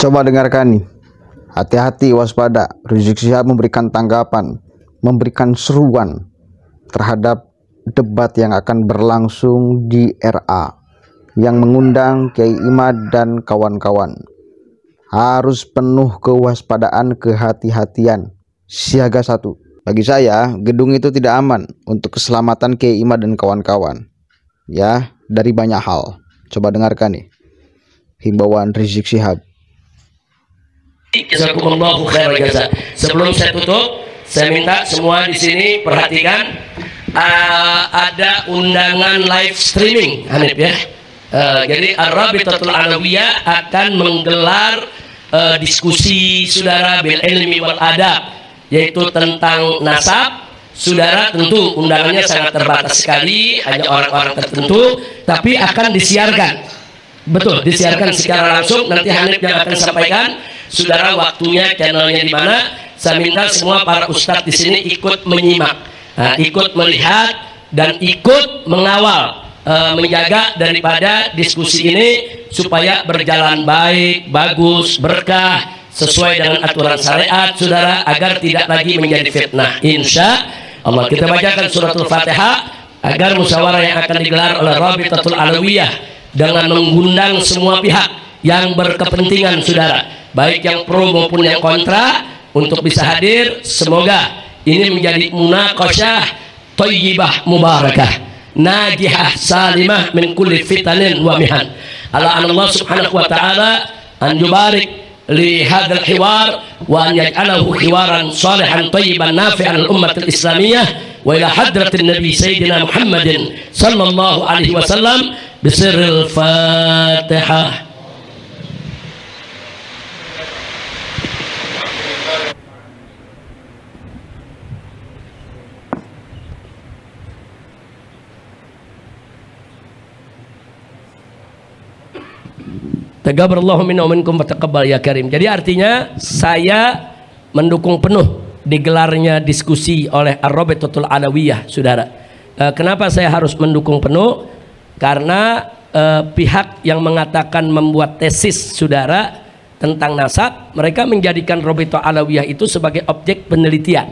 Coba dengarkan nih. Hati-hati waspada. Rizik Syihab memberikan tanggapan, memberikan seruan terhadap debat yang akan berlangsung di RA yang mengundang Kiai Imad dan kawan-kawan. Harus penuh kewaspadaan, kehati-hatian. Siaga satu. Bagi saya, gedung itu tidak aman untuk keselamatan Kiai Imad dan kawan-kawan. Ya, dari banyak hal. Coba dengarkan nih. Himbauan Rizik Syihab khairan Sebelum saya tutup, saya minta semua di sini perhatikan uh, ada undangan live streaming Hanif ya. Uh, jadi Ar-Rabitatul Alawiyah akan menggelar uh, diskusi saudara bil ilmi wal adab yaitu tentang nasab Saudara tentu undangannya sangat terbatas sekali, hanya orang-orang tertentu, tapi akan disiarkan. Betul, disiarkan secara langsung. Nanti Hanif yang akan sampaikan Saudara waktunya channelnya di mana? Saya minta semua para ustadz di sini ikut menyimak, nah, ikut melihat dan ikut mengawal uh, menjaga daripada diskusi ini supaya berjalan baik, bagus, berkah sesuai dengan aturan syariat saudara agar tidak lagi menjadi fitnah insya Allah kita bacakan suratul fatihah agar musyawarah yang akan digelar oleh Tatul Alawiyah dengan mengundang semua pihak yang berkepentingan saudara baik yang pro maupun yang kontra untuk bisa hadir semoga ini menjadi munakasyah toyibah mubarakah najihah salimah min kulli fitanin wa mihan ala allah subhanahu wa ta'ala an yubarik li hadzal hiwar wa an hiwaran salihan thayyiban nafi'an al ummah al islamiyah wa ila hadratin nabi sayyidina muhammadin sallallahu alaihi wasallam بسر fatihah. Tegabarallahu minna minkum fataqabbal ya karim. Jadi artinya saya mendukung penuh digelarnya diskusi oleh Ar-Rabitatul Alawiyah, Saudara. E, kenapa saya harus mendukung penuh? Karena e, pihak yang mengatakan membuat tesis Saudara tentang nasab, mereka menjadikan Robito Alawiyah itu sebagai objek penelitian.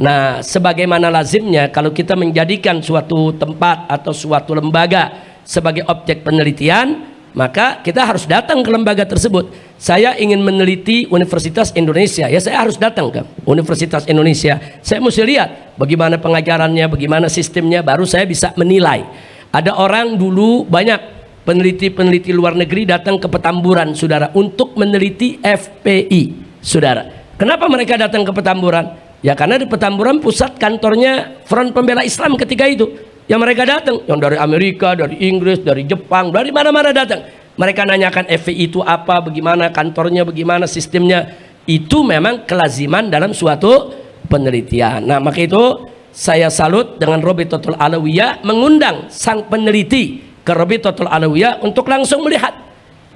Nah, sebagaimana lazimnya kalau kita menjadikan suatu tempat atau suatu lembaga sebagai objek penelitian, maka kita harus datang ke lembaga tersebut. Saya ingin meneliti Universitas Indonesia, ya saya harus datang ke Universitas Indonesia. Saya mesti lihat bagaimana pengajarannya, bagaimana sistemnya, baru saya bisa menilai. Ada orang dulu banyak peneliti-peneliti luar negeri datang ke Petamburan, saudara, untuk meneliti FPI, saudara. Kenapa mereka datang ke Petamburan? Ya karena di Petamburan pusat kantornya Front Pembela Islam ketika itu. Yang mereka datang, yang dari Amerika, dari Inggris, dari Jepang, dari mana-mana datang. Mereka nanyakan FPI itu apa, bagaimana kantornya, bagaimana sistemnya. Itu memang kelaziman dalam suatu penelitian. Nah, maka itu saya salut dengan Robi Totul Alawiya mengundang sang peneliti ke Robi Totul Alawiya untuk langsung melihat.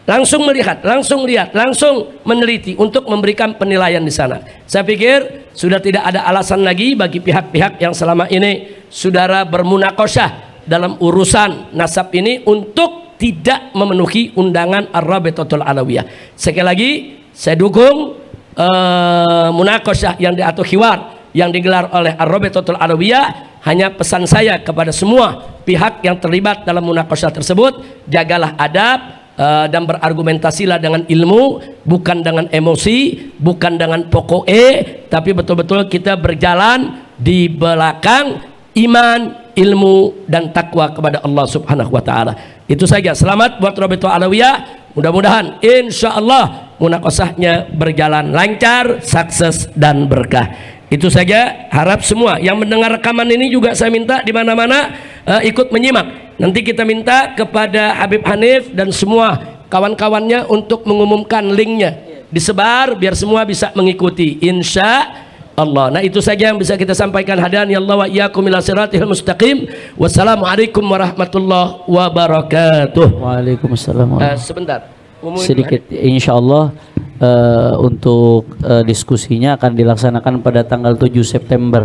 Langsung melihat, langsung lihat, langsung meneliti untuk memberikan penilaian di sana. Saya pikir sudah tidak ada alasan lagi bagi pihak-pihak yang selama ini saudara bermunakosah dalam urusan nasab ini untuk tidak memenuhi undangan Ar-Rabitatul Alawiyah. Sekali lagi, saya dukung uh, munakosah yang diatur hiwar yang digelar oleh Ar-Rabitatul Alawiyah. Hanya pesan saya kepada semua pihak yang terlibat dalam munakosah tersebut, jagalah adab, Uh, dan berargumentasilah dengan ilmu bukan dengan emosi bukan dengan pokok e tapi betul-betul kita berjalan di belakang iman, ilmu dan takwa kepada Allah Subhanahu wa taala. Itu saja. Selamat buat Roberto Alawiyah. Mudah-mudahan insyaallah munakosahnya berjalan lancar, sukses dan berkah. Itu saja harap semua yang mendengar rekaman ini juga saya minta di mana-mana uh, ikut menyimak. Nanti kita minta kepada Habib Hanif dan semua kawan-kawannya untuk mengumumkan linknya disebar biar semua bisa mengikuti. Insya Allah. Allah. Nah itu saja yang bisa kita sampaikan hadan ya Allah wa iyyakum ila siratil mustaqim. Wassalamualaikum warahmatullahi wabarakatuh. Waalaikumsalam. Uh, sebentar. Umumin Sedikit insyaallah uh, untuk uh, diskusinya akan dilaksanakan pada tanggal 7 September.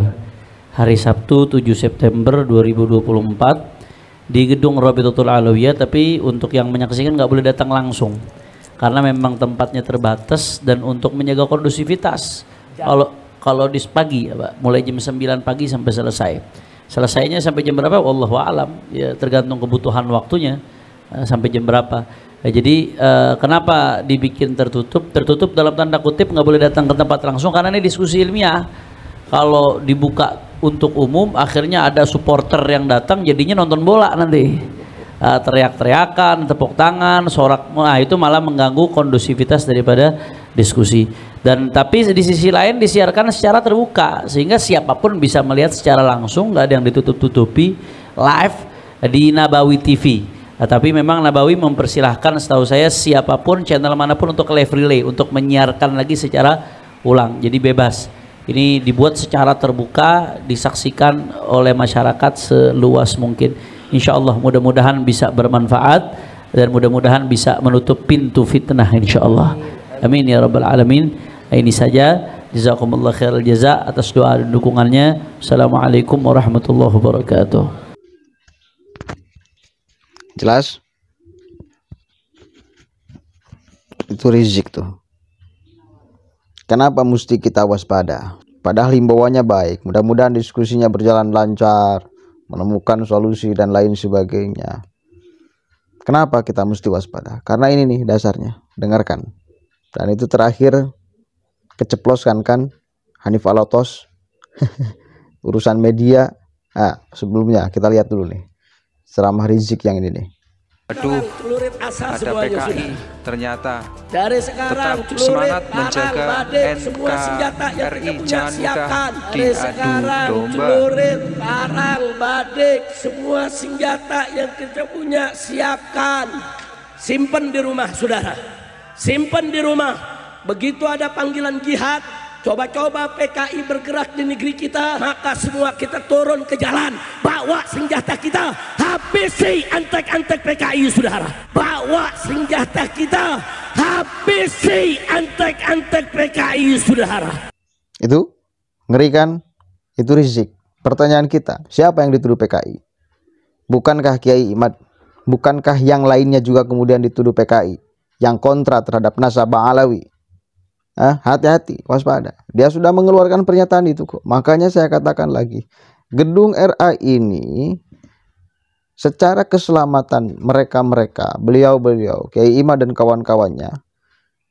Hari Sabtu 7 September 2024 di gedung Rabitatul Alawiyah tapi untuk yang menyaksikan nggak boleh datang langsung karena memang tempatnya terbatas dan untuk menjaga kondusivitas kalau kalau di pagi ya Pak, mulai jam 9 pagi sampai selesai. Selesainya sampai jam berapa? Wallahu alam. Ya tergantung kebutuhan waktunya eh, sampai jam berapa. Ya, jadi uh, kenapa dibikin tertutup? Tertutup dalam tanda kutip nggak boleh datang ke tempat langsung karena ini diskusi ilmiah. Kalau dibuka untuk umum, akhirnya ada supporter yang datang, jadinya nonton bola nanti. Uh, teriak-teriakan, tepuk tangan, sorak, nah itu malah mengganggu kondusivitas daripada diskusi dan tapi di sisi lain disiarkan secara terbuka sehingga siapapun bisa melihat secara langsung nggak ada yang ditutup-tutupi live di Nabawi TV nah, tapi memang Nabawi mempersilahkan setahu saya siapapun channel manapun untuk live relay untuk menyiarkan lagi secara ulang jadi bebas ini dibuat secara terbuka disaksikan oleh masyarakat seluas mungkin Insya Allah mudah-mudahan bisa bermanfaat dan mudah-mudahan bisa menutup pintu fitnah Insya Allah amin ya rabbal alamin ini saja. Jazakumullah khairul jaza atas doa dan dukungannya. Assalamualaikum warahmatullahi wabarakatuh. Jelas? Itu rizik tuh. Kenapa mesti kita waspada? Padahal himbauannya baik. Mudah-mudahan diskusinya berjalan lancar, menemukan solusi dan lain sebagainya. Kenapa kita mesti waspada? Karena ini nih dasarnya. Dengarkan. Dan itu terakhir keceplos kan kan Hanif Alatos urusan media ah sebelumnya kita lihat dulu nih ceramah Rizik yang ini nih Aduh, ada PKI ternyata dari sekarang tetap semangat menjaga NKRI jangan mudah diadu domba. Celurit, parang, badik, semua senjata yang kita punya siapkan, simpen di rumah saudara, simpen di rumah Begitu ada panggilan jihad, coba-coba PKI bergerak di negeri kita, maka semua kita turun ke jalan, bawa senjata kita, habisi antek-antek PKI saudara. Bawa senjata kita, habisi antek-antek PKI saudara. Itu ngerikan, itu rizik. Pertanyaan kita, siapa yang dituduh PKI? Bukankah Kiai Imad? Bukankah yang lainnya juga kemudian dituduh PKI? Yang kontra terhadap nasabah Alawi, Ah, hati-hati, waspada. Dia sudah mengeluarkan pernyataan itu kok. Makanya saya katakan lagi, gedung RA ini secara keselamatan mereka-mereka, beliau-beliau, Kiai Ima dan kawan-kawannya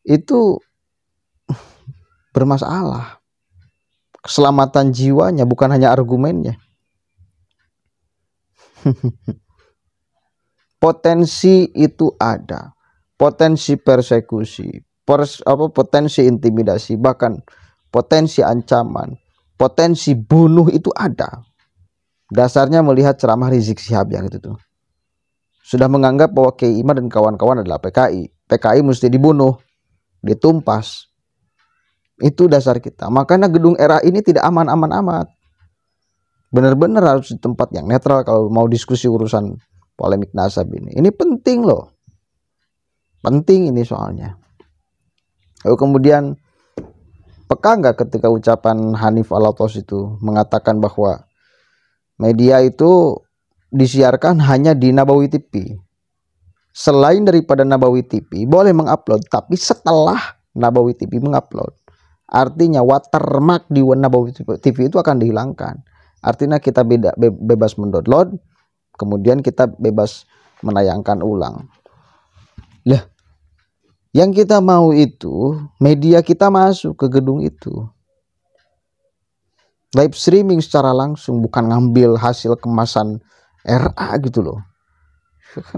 itu bermasalah. Keselamatan jiwanya bukan hanya argumennya. Potensi itu ada. Potensi persekusi, pers, apa potensi intimidasi bahkan potensi ancaman potensi bunuh itu ada dasarnya melihat ceramah Rizik Sihab yang itu tuh sudah menganggap bahwa Kiai Imam dan kawan-kawan adalah PKI PKI mesti dibunuh ditumpas itu dasar kita makanya gedung era ini tidak aman-aman amat benar-benar harus di tempat yang netral kalau mau diskusi urusan polemik nasab ini ini penting loh penting ini soalnya Lalu kemudian peka nggak ketika ucapan Hanif Alatos itu mengatakan bahwa media itu disiarkan hanya di Nabawi TV. Selain daripada Nabawi TV boleh mengupload tapi setelah Nabawi TV mengupload. Artinya watermark di Nabawi TV itu akan dihilangkan. Artinya kita beda, bebas mendownload, kemudian kita bebas menayangkan ulang. Lah, yang kita mau itu media kita masuk ke gedung itu. Live streaming secara langsung bukan ngambil hasil kemasan RA gitu loh.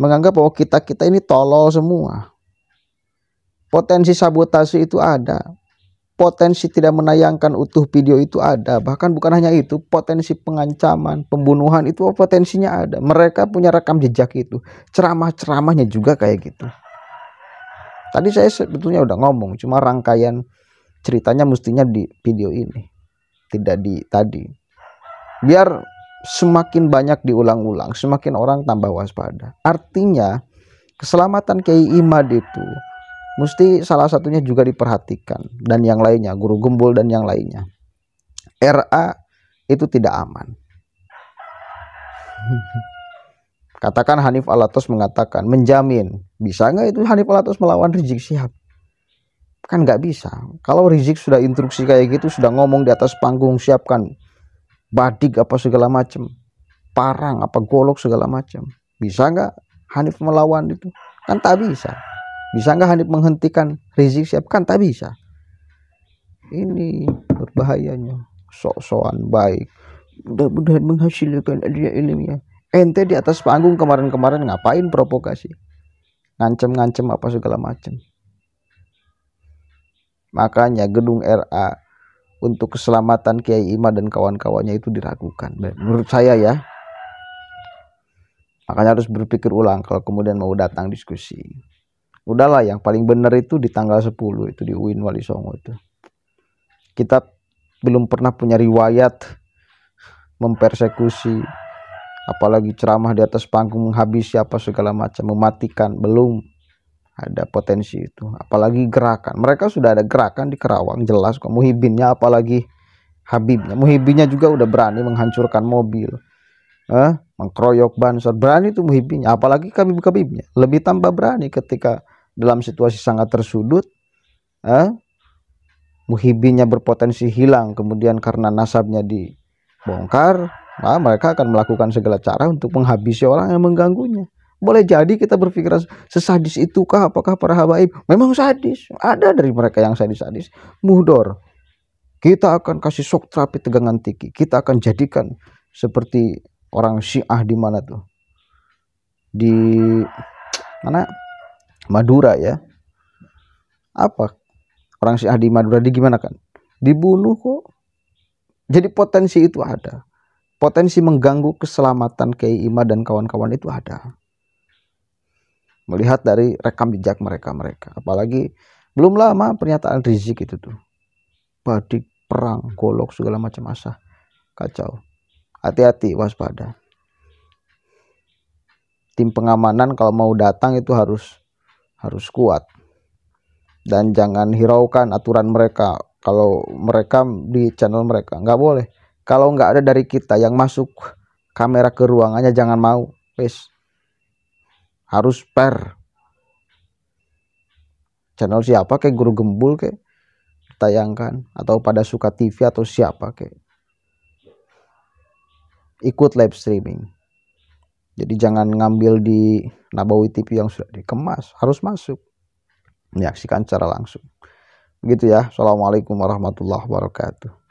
menganggap bahwa kita-kita ini tolol semua. Potensi sabotase itu ada. Potensi tidak menayangkan utuh video itu ada. Bahkan bukan hanya itu, potensi pengancaman, pembunuhan itu potensinya ada. Mereka punya rekam jejak itu. Ceramah-ceramahnya juga kayak gitu. Tadi saya sebetulnya udah ngomong, cuma rangkaian ceritanya mestinya di video ini, tidak di tadi. Biar semakin banyak diulang-ulang, semakin orang tambah waspada. Artinya, keselamatan Kiai Imad itu mesti salah satunya juga diperhatikan dan yang lainnya guru gembul dan yang lainnya RA itu tidak aman katakan Hanif Alatos mengatakan menjamin bisa nggak itu Hanif Alatas melawan Rizik Sihab? Kan nggak bisa. Kalau Rizik sudah instruksi kayak gitu, sudah ngomong di atas panggung, siapkan badik apa segala macam, parang apa golok segala macam. Bisa nggak Hanif melawan itu? Kan tak bisa. Bisa nggak Hanif menghentikan Rizik Sihab? Kan tak bisa. Ini berbahayanya. Sok-sokan baik. Mudah-mudahan menghasilkan adanya ilmiah ente di atas panggung kemarin-kemarin ngapain provokasi ngancem-ngancem apa segala macam. Makanya gedung RA untuk keselamatan Kiai Ima dan kawan-kawannya itu diragukan. Menurut saya ya. Makanya harus berpikir ulang kalau kemudian mau datang diskusi. Udahlah yang paling benar itu di tanggal 10 itu di UIN Wali Songo itu. Kita belum pernah punya riwayat mempersekusi apalagi ceramah di atas panggung menghabisi siapa segala macam mematikan belum ada potensi itu apalagi gerakan mereka sudah ada gerakan di Kerawang jelas kok muhibinnya apalagi Habibnya muhibinnya juga udah berani menghancurkan mobil eh, mengkroyok banser berani itu muhibinnya apalagi kami kabibnya lebih tambah berani ketika dalam situasi sangat tersudut eh, muhibinnya berpotensi hilang kemudian karena nasabnya dibongkar Nah, mereka akan melakukan segala cara untuk menghabisi orang yang mengganggunya. Boleh jadi kita berpikir sesadis itukah apakah para habaib? Memang sadis. Ada dari mereka yang sadis-sadis. Mudor. Kita akan kasih sok terapi tegangan tinggi. Kita akan jadikan seperti orang Syiah di mana tuh? Di mana? Madura ya. Apa? Orang Syiah di Madura di gimana kan? Dibunuh kok. Jadi potensi itu ada potensi mengganggu keselamatan Kiai Ima dan kawan-kawan itu ada. Melihat dari rekam jejak mereka-mereka. Apalagi belum lama pernyataan Rizik itu tuh. Badik, perang, golok, segala macam asah. Kacau. Hati-hati, waspada. Tim pengamanan kalau mau datang itu harus harus kuat. Dan jangan hiraukan aturan mereka kalau mereka di channel mereka nggak boleh kalau nggak ada dari kita yang masuk kamera ke ruangannya jangan mau please harus per channel siapa kayak guru gembul kayak tayangkan atau pada suka TV atau siapa kayak ikut live streaming jadi jangan ngambil di Nabawi TV yang sudah dikemas harus masuk menyaksikan secara langsung gitu ya Assalamualaikum warahmatullahi wabarakatuh